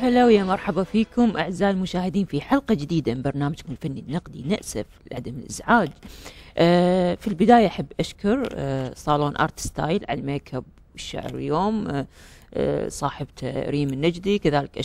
هلا ويا مرحبا فيكم أعزائي المشاهدين في حلقة جديدة من برنامجكم الفني النقدي نأسف لعدم الإزعاج آه في البداية أحب أشكر آه صالون أرت ستايل على الميك اب والشعر اليوم آه, آه، صاحبته ريم النجدي كذلك